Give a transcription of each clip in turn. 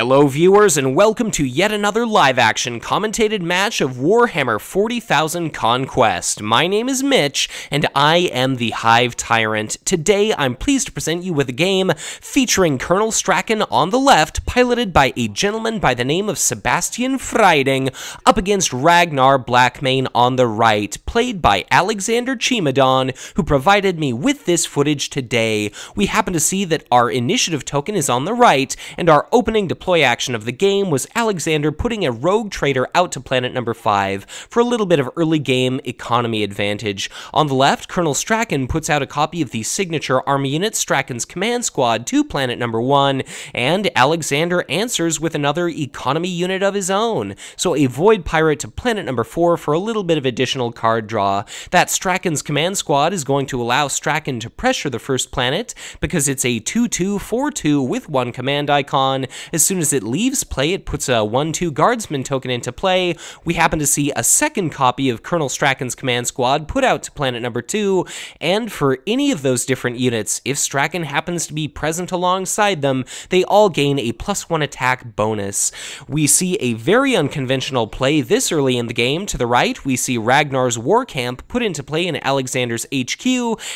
Hello viewers and welcome to yet another live-action commentated match of Warhammer 40,000 Conquest. My name is Mitch, and I am the Hive Tyrant. Today I'm pleased to present you with a game featuring Colonel Strachan on the left, piloted by a gentleman by the name of Sebastian Freiding, up against Ragnar Blackmane on the right, played by Alexander Chimadon, who provided me with this footage today. We happen to see that our initiative token is on the right, and our opening deployment play action of the game was Alexander putting a rogue trader out to planet number 5 for a little bit of early game economy advantage. On the left, Colonel Strachan puts out a copy of the signature army unit Strachan's command squad to planet number 1, and Alexander answers with another economy unit of his own. So a Void Pirate to planet number 4 for a little bit of additional card draw. That Strachan's command squad is going to allow Strachan to pressure the first planet because it's a 2-2-4-2 with one command icon. As soon as it leaves play, it puts a 1-2 Guardsman token into play. We happen to see a second copy of Colonel Strachan's command squad put out to planet number 2, and for any of those different units, if Strachan happens to be present alongside them, they all gain a plus 1 attack bonus. We see a very unconventional play this early in the game. To the right, we see Ragnar's War Camp put into play in Alexander's HQ,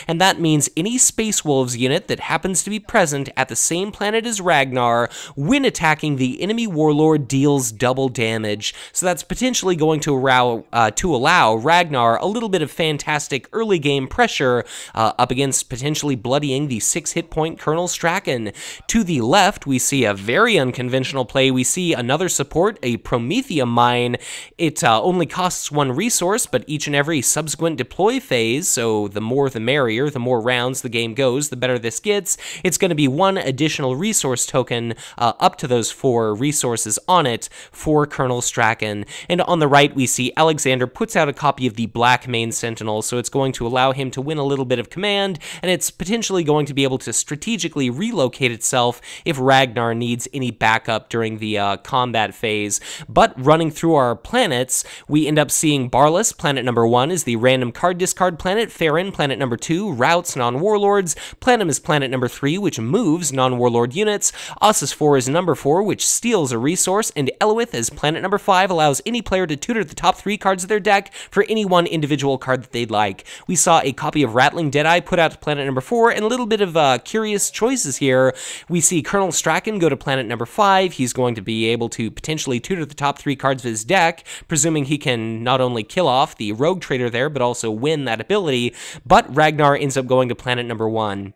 and that means any Space Wolves unit that happens to be present at the same planet as Ragnar, when attack attacking the enemy warlord deals double damage, so that's potentially going to allow, uh, to allow Ragnar a little bit of fantastic early game pressure uh, up against potentially bloodying the six hit point Colonel Strachan. To the left, we see a very unconventional play. We see another support, a Promethea mine. It uh, only costs one resource, but each and every subsequent deploy phase, so the more the merrier, the more rounds the game goes, the better this gets. It's going to be one additional resource token uh, up to those for resources on it for Colonel Strachan. And on the right, we see Alexander puts out a copy of the Black Main Sentinel, so it's going to allow him to win a little bit of command, and it's potentially going to be able to strategically relocate itself if Ragnar needs any backup during the uh, combat phase. But running through our planets, we end up seeing Barlas, planet number one, is the random card discard planet, Farron, planet number two, Routes, non warlords, Planum is planet number three, which moves non warlord units, Ossus 4 is number four 4, which steals a resource, and Elowith as planet number 5 allows any player to tutor the top 3 cards of their deck for any one individual card that they'd like. We saw a copy of Rattling Deadeye put out to planet number 4, and a little bit of uh, curious choices here. We see Colonel Strachan go to planet number 5. He's going to be able to potentially tutor the top 3 cards of his deck, presuming he can not only kill off the Rogue Trader there, but also win that ability, but Ragnar ends up going to planet number 1.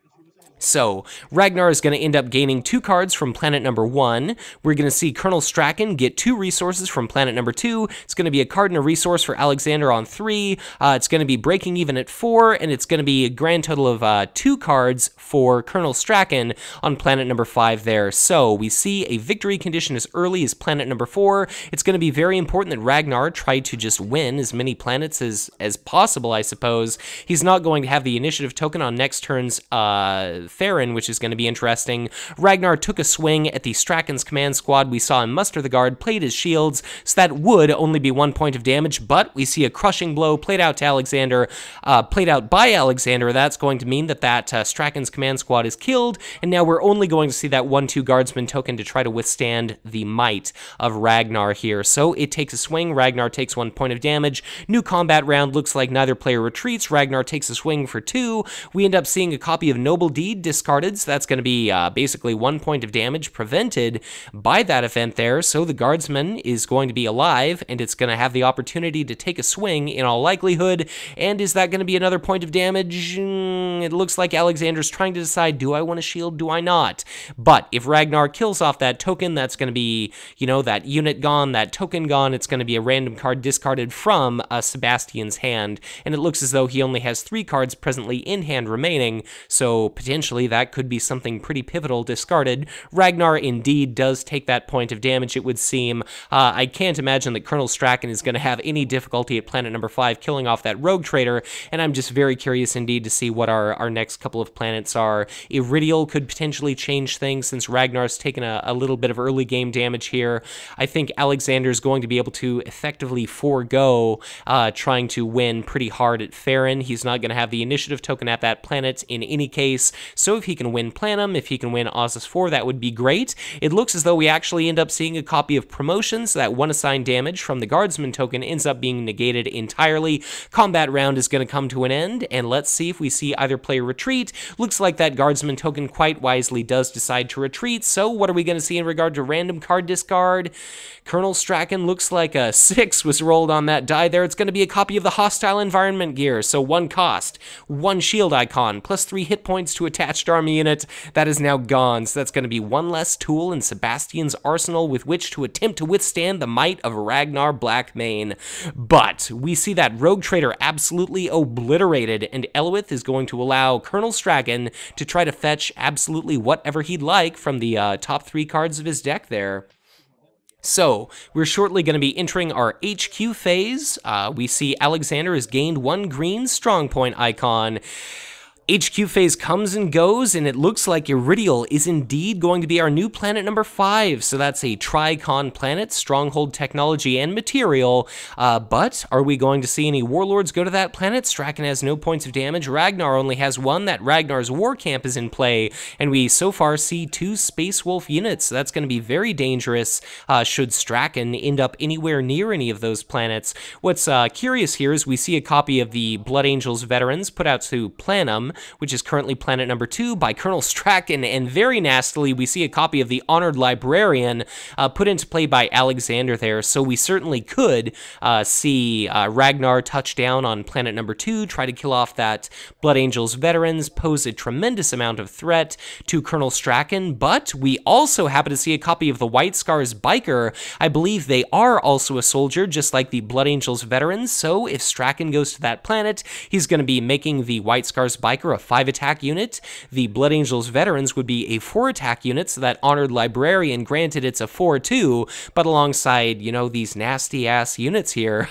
So, Ragnar is going to end up gaining two cards from planet number one. We're going to see Colonel Strachan get two resources from planet number two. It's going to be a card and a resource for Alexander on three. Uh, it's going to be breaking even at four, and it's going to be a grand total of uh, two cards for Colonel Strachan on planet number five there. So, we see a victory condition as early as planet number four. It's going to be very important that Ragnar try to just win as many planets as, as possible, I suppose. He's not going to have the initiative token on next turn's. Uh, Theron, which is going to be interesting. Ragnar took a swing at the Strachan's command squad we saw him muster the guard, played his shields, so that would only be one point of damage, but we see a crushing blow played out to Alexander, uh, played out by Alexander. That's going to mean that that uh, Strachan's command squad is killed, and now we're only going to see that 1-2 guardsman token to try to withstand the might of Ragnar here. So it takes a swing, Ragnar takes one point of damage, new combat round looks like neither player retreats, Ragnar takes a swing for two, we end up seeing a copy of Noble Deed discarded, so that's going to be uh, basically one point of damage prevented by that event there, so the guardsman is going to be alive, and it's going to have the opportunity to take a swing in all likelihood, and is that going to be another point of damage? Mm, it looks like Alexander's trying to decide, do I want a shield, do I not? But if Ragnar kills off that token, that's going to be, you know, that unit gone, that token gone, it's going to be a random card discarded from Sebastian's hand, and it looks as though he only has three cards presently in hand remaining, so potentially potentially that could be something pretty pivotal discarded. Ragnar indeed does take that point of damage, it would seem. Uh, I can't imagine that Colonel Strachan is going to have any difficulty at planet number five killing off that rogue trader, and I'm just very curious indeed to see what our, our next couple of planets are. Iridial could potentially change things since Ragnar's taken a, a little bit of early game damage here. I think Alexander is going to be able to effectively forego uh, trying to win pretty hard at Farron. He's not going to have the initiative token at that planet in any case, so if he can win Planum, if he can win Osus 4, that would be great. It looks as though we actually end up seeing a copy of Promotion, so that one assigned damage from the Guardsman token ends up being negated entirely. Combat round is going to come to an end, and let's see if we see either player retreat. Looks like that Guardsman token quite wisely does decide to retreat, so what are we going to see in regard to random card discard? Colonel Strachan looks like a 6 was rolled on that die there. It's going to be a copy of the Hostile Environment gear, so one cost, one shield icon, plus 3 hit points to attack detached army unit. That is now gone, so that's going to be one less tool in Sebastian's arsenal with which to attempt to withstand the might of Ragnar Blackmane. But we see that rogue trader absolutely obliterated, and Elwith is going to allow Colonel Stragan to try to fetch absolutely whatever he'd like from the uh, top three cards of his deck there. So, we're shortly going to be entering our HQ phase. Uh, we see Alexander has gained one green strong point icon. HQ phase comes and goes, and it looks like Iridial is indeed going to be our new planet number five. So that's a Tricon planet, stronghold technology and material. Uh, but are we going to see any warlords go to that planet? Strachan has no points of damage. Ragnar only has one. That Ragnar's war camp is in play, and we so far see two Space Wolf units. So that's going to be very dangerous uh, should Strachan end up anywhere near any of those planets. What's uh, curious here is we see a copy of the Blood Angels veterans put out to Planum which is currently planet number two, by Colonel Strachan, and very nastily, we see a copy of The Honored Librarian uh, put into play by Alexander there, so we certainly could uh, see uh, Ragnar touch down on planet number two, try to kill off that Blood Angels veterans, pose a tremendous amount of threat to Colonel Strachan, but we also happen to see a copy of The White Scars Biker. I believe they are also a soldier, just like the Blood Angels veterans, so if Strachan goes to that planet, he's going to be making the White Scars Biker a five attack unit. The Blood Angels Veterans would be a four attack unit, so that Honored Librarian, granted it's a 4 2, but alongside, you know, these nasty ass units here,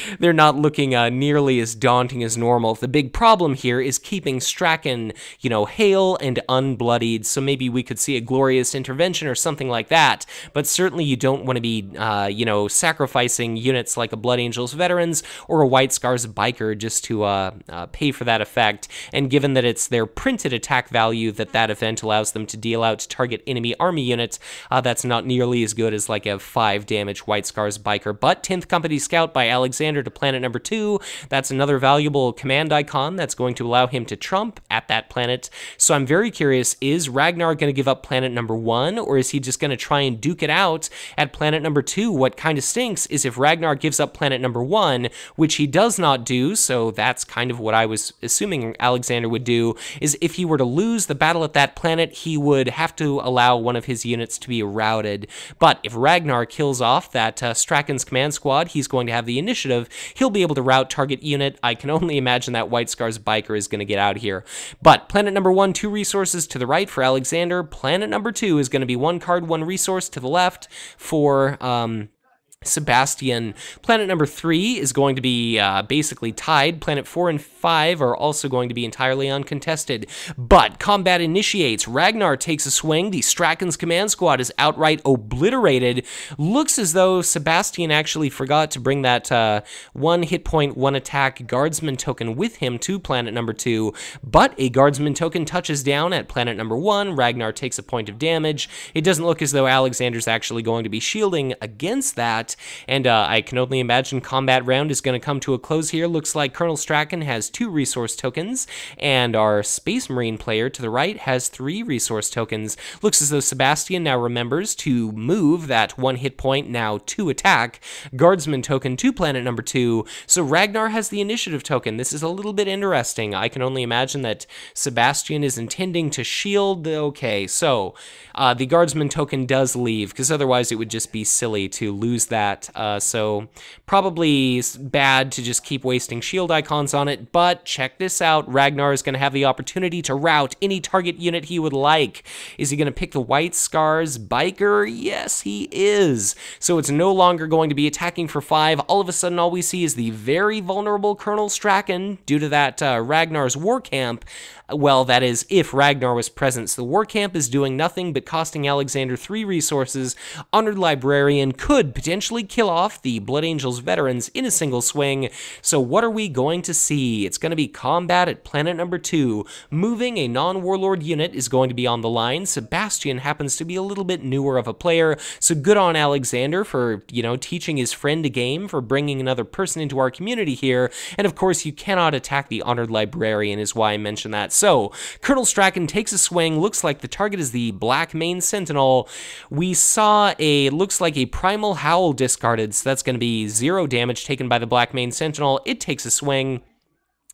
they're not looking uh, nearly as daunting as normal. The big problem here is keeping Strachan, you know, hale and unbloodied, so maybe we could see a glorious intervention or something like that, but certainly you don't want to be, uh, you know, sacrificing units like a Blood Angels Veterans or a White Scars Biker just to uh, uh pay for that effect and given that it's their printed attack value that that event allows them to deal out to target enemy army units, uh, that's not nearly as good as like a 5 damage White Scars Biker. But 10th Company Scout by Alexander to planet number 2, that's another valuable command icon that's going to allow him to trump at that planet. So I'm very curious, is Ragnar going to give up planet number 1, or is he just going to try and duke it out at planet number 2? What kind of stinks is if Ragnar gives up planet number 1, which he does not do, so that's kind of what I was assuming Alexander would do is if he were to lose the battle at that planet, he would have to allow one of his units to be routed. But if Ragnar kills off that uh, Strachan's command squad, he's going to have the initiative. He'll be able to route target unit. I can only imagine that White Scar's biker is going to get out here. But planet number one, two resources to the right for Alexander. Planet number two is going to be one card, one resource to the left for um, Sebastian. Planet number three is going to be uh, basically tied. Planet four and five are also going to be entirely uncontested. But combat initiates. Ragnar takes a swing. The Strachan's command squad is outright obliterated. Looks as though Sebastian actually forgot to bring that uh, one hit point, one attack guardsman token with him to planet number two. But a guardsman token touches down at planet number one. Ragnar takes a point of damage. It doesn't look as though Alexander's actually going to be shielding against that. And uh, I can only imagine combat round is going to come to a close here. Looks like Colonel Strachan has two resource tokens, and our Space Marine player to the right has three resource tokens. Looks as though Sebastian now remembers to move that one hit point now to attack. Guardsman token to planet number two. So Ragnar has the initiative token. This is a little bit interesting. I can only imagine that Sebastian is intending to shield. The, okay, so uh, the Guardsman token does leave, because otherwise it would just be silly to lose that that, uh, so probably bad to just keep wasting shield icons on it, but check this out, Ragnar is going to have the opportunity to route any target unit he would like. Is he going to pick the White Scars Biker? Yes, he is. So it's no longer going to be attacking for 5, all of a sudden all we see is the very vulnerable Colonel Strachan due to that uh, Ragnar's war camp, uh, well, that is, if Ragnar was present. So the war camp is doing nothing but costing Alexander three resources. Honored Librarian could potentially potentially kill off the Blood Angels veterans in a single swing. So what are we going to see? It's going to be combat at planet number 2. Moving a non-warlord unit is going to be on the line. Sebastian happens to be a little bit newer of a player, so good on Alexander for, you know, teaching his friend a game, for bringing another person into our community here. And of course, you cannot attack the Honored Librarian is why I mentioned that. So, Colonel Strachan takes a swing, looks like the target is the Black Main Sentinel. We saw a, looks like a Primal Howl discarded, so that's going to be zero damage taken by the Black Main Sentinel. It takes a swing.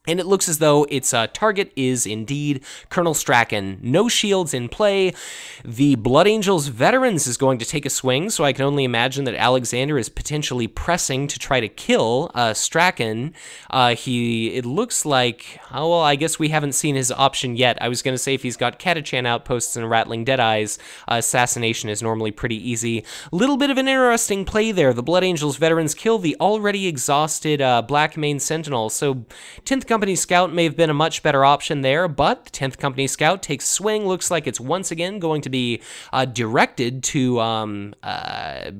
And it looks as though its uh, target is indeed Colonel Strachan. No shields in play. The Blood Angels Veterans is going to take a swing, so I can only imagine that Alexander is potentially pressing to try to kill uh, Strachan. Uh, he, it looks like, oh, well, I guess we haven't seen his option yet. I was going to say if he's got Catachan outposts and Rattling Deadeyes, assassination is normally pretty easy. Little bit of an interesting play there. The Blood Angels Veterans kill the already exhausted uh, Black Mane Sentinel, so 10th Company Scout may have been a much better option there, but the 10th Company Scout takes swing. Looks like it's once again going to be uh, directed to um, uh,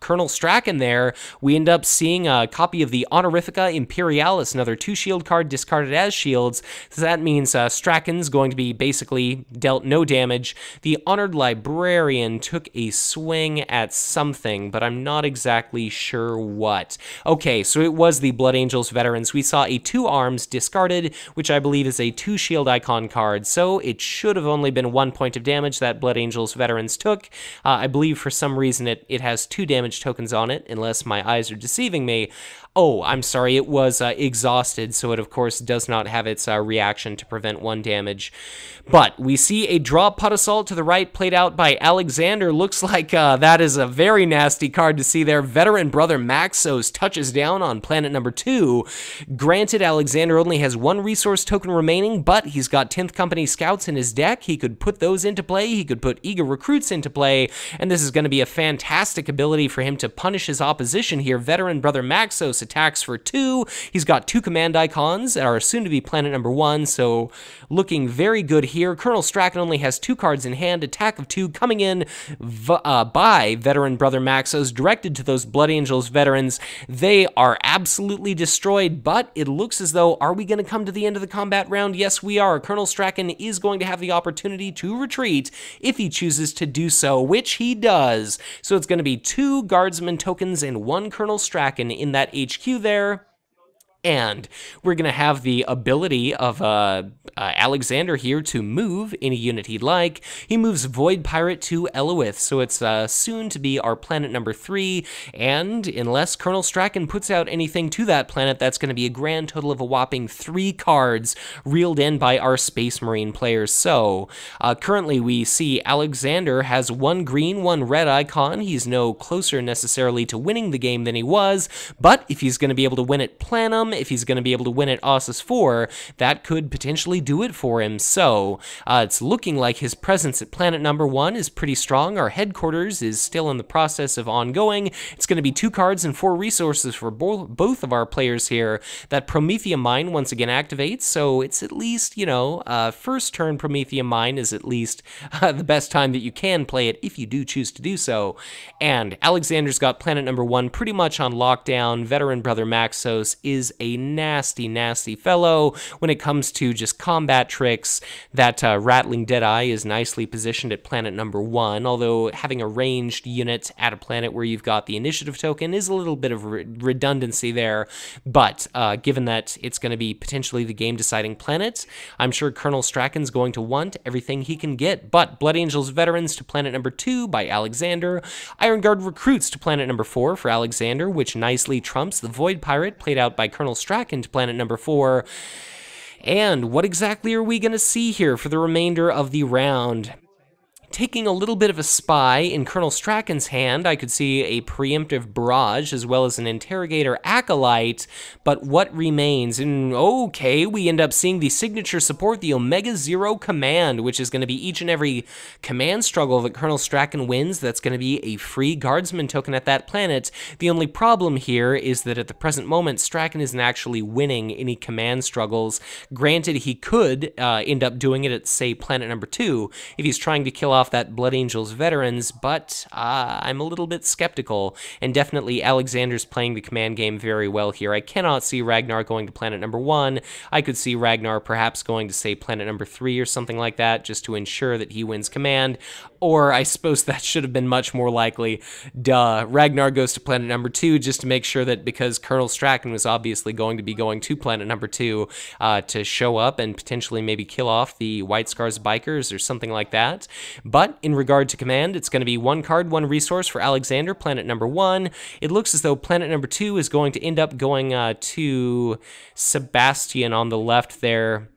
Colonel Strachan there. We end up seeing a copy of the Honorifica Imperialis, another two shield card discarded as shields. So that means uh, Strachan's going to be basically dealt no damage. The Honored Librarian took a swing at something, but I'm not exactly sure what. Okay, so it was the Blood Angels veterans. We saw a two arms discarded, which I believe is a two shield icon card, so it should have only been one point of damage that Blood Angels veterans took. Uh, I believe for some reason it, it has two damage tokens on it, unless my eyes are deceiving me. Oh, I'm sorry, it was uh, exhausted, so it of course does not have its uh, reaction to prevent one damage. But we see a draw putt assault to the right played out by Alexander. Looks like uh, that is a very nasty card to see there. Veteran brother Maxos touches down on planet number two. Granted, Alexander only has one resource token remaining, but he's got 10th Company scouts in his deck. He could put those into play, he could put eager recruits into play, and this is going to be a fantastic ability for him to punish his opposition here. Veteran brother Maxos attacks for two. He's got two command icons, are soon to be planet number one, so looking very good here. Colonel Strachan only has two cards in hand, attack of two coming in uh, by veteran brother Maxos, directed to those Blood Angels veterans. They are absolutely destroyed, but it looks as though are we going to come to the end of the combat round? Yes, we are. Colonel Strachan is going to have the opportunity to retreat if he chooses to do so, which he does. So it's going to be two guardsman tokens and one Colonel Strachan in that HQ HQ there and we're going to have the ability of uh, uh, Alexander here to move any unit he'd like. He moves Void Pirate to Eloith, so it's uh, soon to be our planet number three, and unless Colonel Strachan puts out anything to that planet, that's going to be a grand total of a whopping three cards reeled in by our Space Marine players. So uh, currently we see Alexander has one green, one red icon. He's no closer necessarily to winning the game than he was, but if he's going to be able to win at Planum, if he's going to be able to win at Ossus 4, that could potentially do it for him. So uh, it's looking like his presence at planet number 1 is pretty strong. Our headquarters is still in the process of ongoing. It's going to be two cards and four resources for bo both of our players here. That Promethea Mine once again activates, so it's at least, you know, uh, first turn Promethea Mine is at least uh, the best time that you can play it if you do choose to do so. And Alexander's got planet number one pretty much on lockdown. Veteran brother Maxos is a nasty, nasty fellow when it comes to just combat tricks. That uh, Rattling Deadeye is nicely positioned at planet number one, although having a ranged unit at a planet where you've got the initiative token is a little bit of re redundancy there. But uh, given that it's going to be potentially the game deciding planet, I'm sure Colonel Strachan's going to want everything he can get. But Blood Angels Veterans to planet number two by Alexander, Iron Guard Recruits to planet number four for Alexander, which nicely trumps the Void Pirate played out by Colonel. Colonel Strachan to planet number four. And what exactly are we going to see here for the remainder of the round? taking a little bit of a spy in Colonel Strachan's hand. I could see a preemptive barrage as well as an interrogator acolyte, but what remains? And okay, we end up seeing the signature support, the Omega Zero command, which is going to be each and every command struggle that Colonel Strachan wins. That's going to be a free guardsman token at that planet. The only problem here is that at the present moment, Strachan isn't actually winning any command struggles. Granted, he could uh, end up doing it at, say, planet number two if he's trying to kill off off that Blood Angels veterans, but uh, I'm a little bit skeptical, and definitely Alexander's playing the command game very well here. I cannot see Ragnar going to planet number one. I could see Ragnar perhaps going to, say, planet number three or something like that, just to ensure that he wins command, or I suppose that should have been much more likely. Duh, Ragnar goes to planet number two just to make sure that because Colonel Strachan was obviously going to be going to planet number two uh, to show up and potentially maybe kill off the White Scars bikers or something like that. But but in regard to command, it's going to be one card, one resource for Alexander, planet number one. It looks as though planet number two is going to end up going uh, to Sebastian on the left there.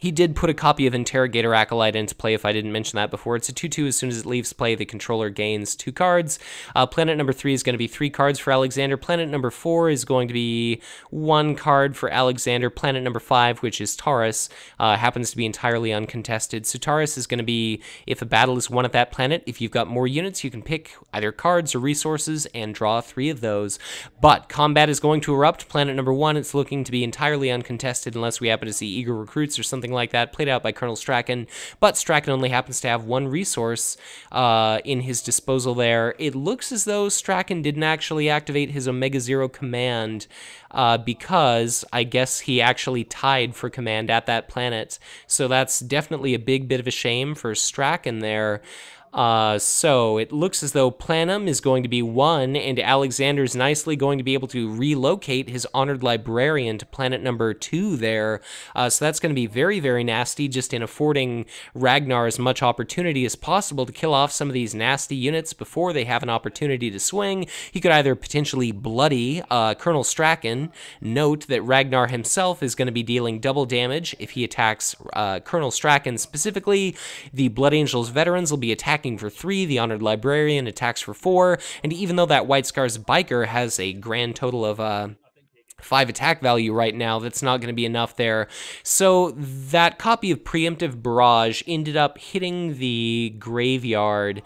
He did put a copy of Interrogator Acolyte into play, if I didn't mention that before. It's a 2-2. As soon as it leaves play, the controller gains two cards. Uh, planet number three is going to be three cards for Alexander. Planet number four is going to be one card for Alexander. Planet number five, which is Taurus, uh, happens to be entirely uncontested. So Taurus is going to be, if a battle is won at that planet, if you've got more units, you can pick either cards or resources and draw three of those. But combat is going to erupt. Planet number one, it's looking to be entirely uncontested unless we happen to see eager recruits or something something like that, played out by Colonel Strachan. But Strachan only happens to have one resource uh, in his disposal there. It looks as though Strachan didn't actually activate his Omega Zero command uh, because I guess he actually tied for command at that planet. So that's definitely a big bit of a shame for Strachan there. Uh, so it looks as though Planum is going to be one, and Alexander is nicely going to be able to relocate his honored librarian to planet number two there. Uh, so that's going to be very, very nasty, just in affording Ragnar as much opportunity as possible to kill off some of these nasty units before they have an opportunity to swing. He could either potentially bloody uh, Colonel Strachan. Note that Ragnar himself is going to be dealing double damage if he attacks uh, Colonel Strachan specifically. The Blood Angels veterans will be attacking attacking for 3, the Honored Librarian attacks for 4, and even though that White Scars Biker has a grand total of, uh, five attack value right now. That's not going to be enough there. So that copy of Preemptive Barrage ended up hitting the graveyard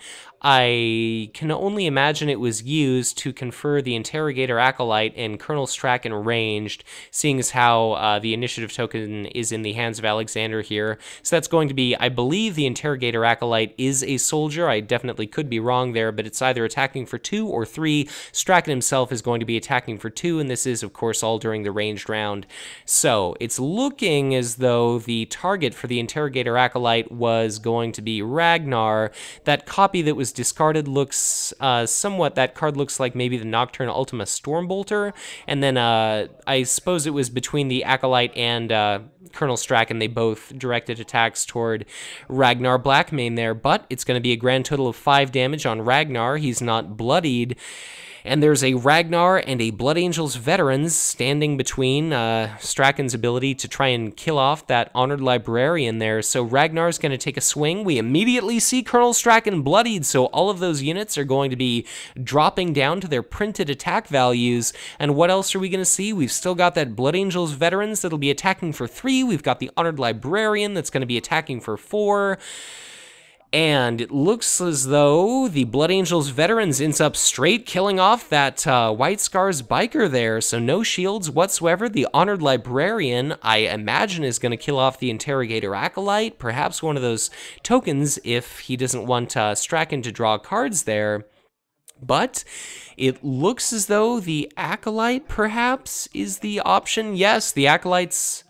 I can only imagine it was used to confer the Interrogator Acolyte and Colonel Strachan ranged, seeing as how uh, the initiative token is in the hands of Alexander here. So that's going to be, I believe the Interrogator Acolyte is a soldier. I definitely could be wrong there, but it's either attacking for two or three. Strachan himself is going to be attacking for two, and this is, of course, all during the ranged round. So it's looking as though the target for the Interrogator Acolyte was going to be Ragnar, that copy that was discarded looks uh, somewhat, that card looks like maybe the Nocturne Ultima Stormbolter. And then uh, I suppose it was between the Acolyte and uh, Colonel Strachan, they both directed attacks toward Ragnar Blackmane there. But it's going to be a grand total of five damage on Ragnar. He's not bloodied and there's a Ragnar and a Blood Angels veterans standing between uh, Strachan's ability to try and kill off that honored librarian there. So Ragnar's going to take a swing. We immediately see Colonel Strachan bloodied, so all of those units are going to be dropping down to their printed attack values. And what else are we going to see? We've still got that Blood Angels veterans that'll be attacking for three. We've got the honored librarian that's going to be attacking for four. And it looks as though the Blood Angels Veterans ends up straight killing off that uh, White Scars biker there, so no shields whatsoever. The Honored Librarian, I imagine, is going to kill off the Interrogator Acolyte, perhaps one of those tokens if he doesn't want uh, Strachan to draw cards there. But it looks as though the Acolyte, perhaps, is the option. Yes, the Acolyte's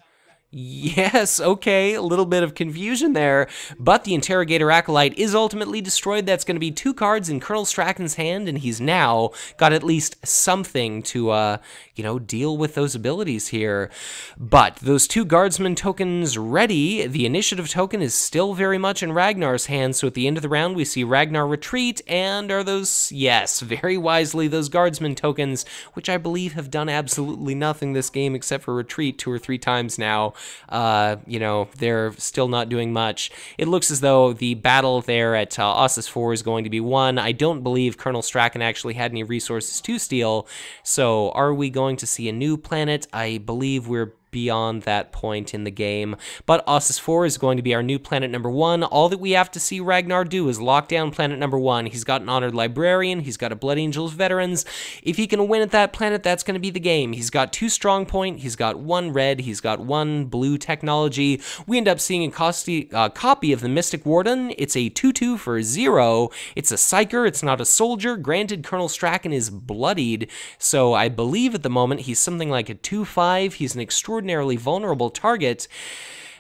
Yes, okay, a little bit of confusion there, but the Interrogator Acolyte is ultimately destroyed. That's going to be two cards in Colonel Strachan's hand, and he's now got at least something to, uh, you know, deal with those abilities here. But those two Guardsman tokens ready, the Initiative token is still very much in Ragnar's hand, so at the end of the round we see Ragnar retreat, and are those, yes, very wisely, those Guardsman tokens, which I believe have done absolutely nothing this game except for retreat two or three times now. Uh, you know, they're still not doing much. It looks as though the battle there at uh, Ossus 4 is going to be won. I don't believe Colonel Strachan actually had any resources to steal, so are we going to see a new planet? I believe we're beyond that point in the game. But Ossus 4 is going to be our new planet number one. All that we have to see Ragnar do is lock down planet number one. He's got an honored librarian, he's got a Blood Angels veterans. If he can win at that planet, that's going to be the game. He's got two strong point, he's got one red, he's got one blue technology. We end up seeing a costy, uh, copy of the Mystic Warden. It's a 2-2 for 0. It's a psyker, it's not a soldier. Granted, Colonel Strachan is bloodied, so I believe at the moment he's something like a 2-5. He's an extraordinary extraordinarily vulnerable targets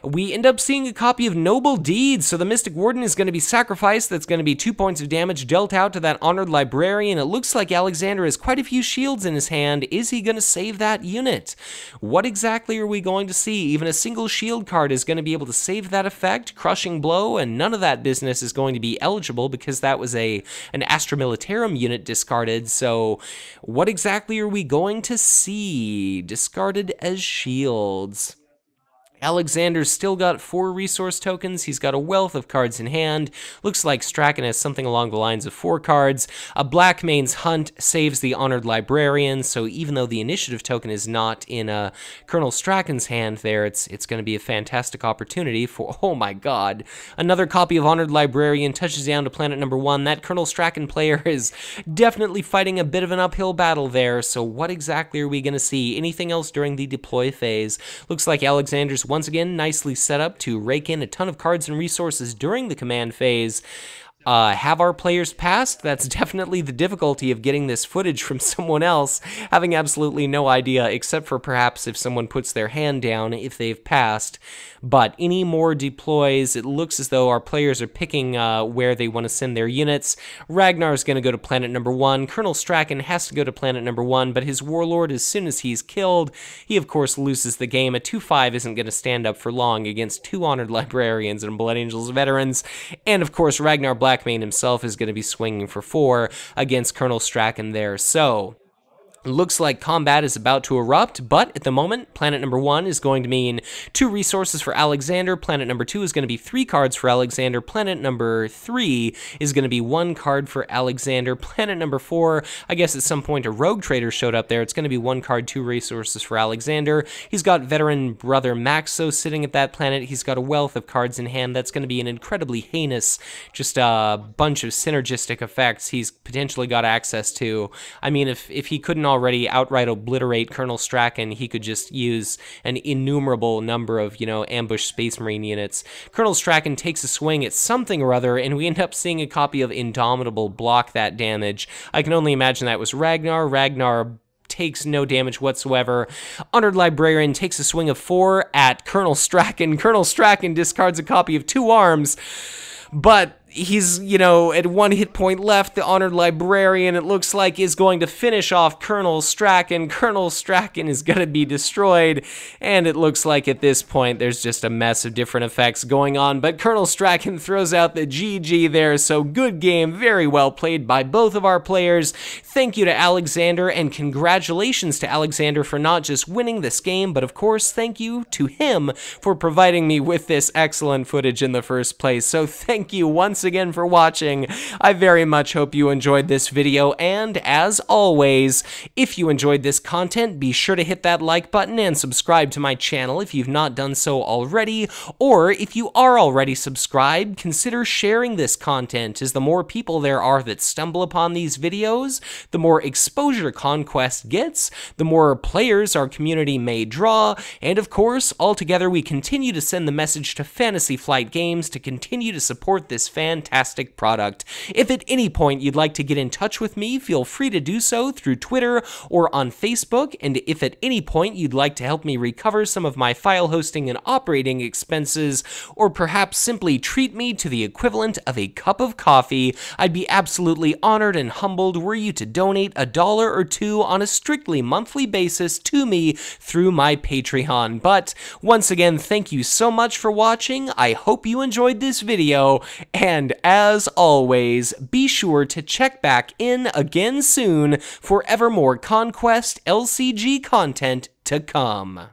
we end up seeing a copy of Noble Deeds. So the Mystic Warden is going to be sacrificed. That's going to be two points of damage dealt out to that Honored Librarian. It looks like Alexander has quite a few shields in his hand. Is he going to save that unit? What exactly are we going to see? Even a single shield card is going to be able to save that effect. Crushing Blow and none of that business is going to be eligible because that was a an Astra Militarum unit discarded. So what exactly are we going to see? Discarded as shields. Alexander's still got four resource tokens. He's got a wealth of cards in hand. Looks like Strachan has something along the lines of four cards. A black main's hunt saves the honored librarian, so even though the initiative token is not in uh, Colonel Strachan's hand there, it's, it's going to be a fantastic opportunity for, oh my god, another copy of Honored Librarian touches down to planet number one. That Colonel Strachan player is definitely fighting a bit of an uphill battle there, so what exactly are we going to see? Anything else during the deploy phase? Looks like Alexander's once again nicely set up to rake in a ton of cards and resources during the command phase. Uh, have our players passed? That's definitely the difficulty of getting this footage from someone else, having absolutely no idea, except for perhaps if someone puts their hand down if they've passed. But any more deploys, it looks as though our players are picking uh, where they want to send their units. Ragnar is going to go to planet number one. Colonel Strachan has to go to planet number one, but his warlord, as soon as he's killed, he of course loses the game. A 2 5 isn't going to stand up for long against two honored librarians and Blood Angels veterans. And of course, Ragnar Black. Blackmane himself is going to be swinging for four against Colonel Strachan there. So looks like combat is about to erupt, but at the moment, planet number one is going to mean two resources for Alexander. Planet number two is going to be three cards for Alexander. Planet number three is going to be one card for Alexander. Planet number four, I guess at some point a rogue trader showed up there. It's going to be one card, two resources for Alexander. He's got veteran brother Maxo sitting at that planet. He's got a wealth of cards in hand. That's going to be an incredibly heinous, just a bunch of synergistic effects he's potentially got access to. I mean, if, if he couldn't already outright obliterate Colonel Strachan, he could just use an innumerable number of, you know, ambush Space Marine units. Colonel Strachan takes a swing at something or other, and we end up seeing a copy of Indomitable block that damage. I can only imagine that was Ragnar. Ragnar takes no damage whatsoever. Honored Librarian takes a swing of four at Colonel Strachan. Colonel Strachan discards a copy of Two Arms, but he's, you know, at one hit point left, the Honored Librarian, it looks like, is going to finish off Colonel Strachan. Colonel Strachan is going to be destroyed, and it looks like at this point there's just a mess of different effects going on, but Colonel Strachan throws out the GG there, so good game, very well played by both of our players. Thank you to Alexander, and congratulations to Alexander for not just winning this game, but of course, thank you to him for providing me with this excellent footage in the first place. So thank you once again for watching. I very much hope you enjoyed this video, and as always, if you enjoyed this content, be sure to hit that like button and subscribe to my channel if you've not done so already, or if you are already subscribed, consider sharing this content, as the more people there are that stumble upon these videos, the more exposure Conquest gets, the more players our community may draw, and of course, altogether we continue to send the message to Fantasy Flight Games to continue to support this fan fantastic product. If at any point you'd like to get in touch with me, feel free to do so through Twitter or on Facebook, and if at any point you'd like to help me recover some of my file hosting and operating expenses, or perhaps simply treat me to the equivalent of a cup of coffee, I'd be absolutely honored and humbled were you to donate a dollar or two on a strictly monthly basis to me through my Patreon. But once again, thank you so much for watching. I hope you enjoyed this video, and and as always, be sure to check back in again soon for ever more Conquest LCG content to come.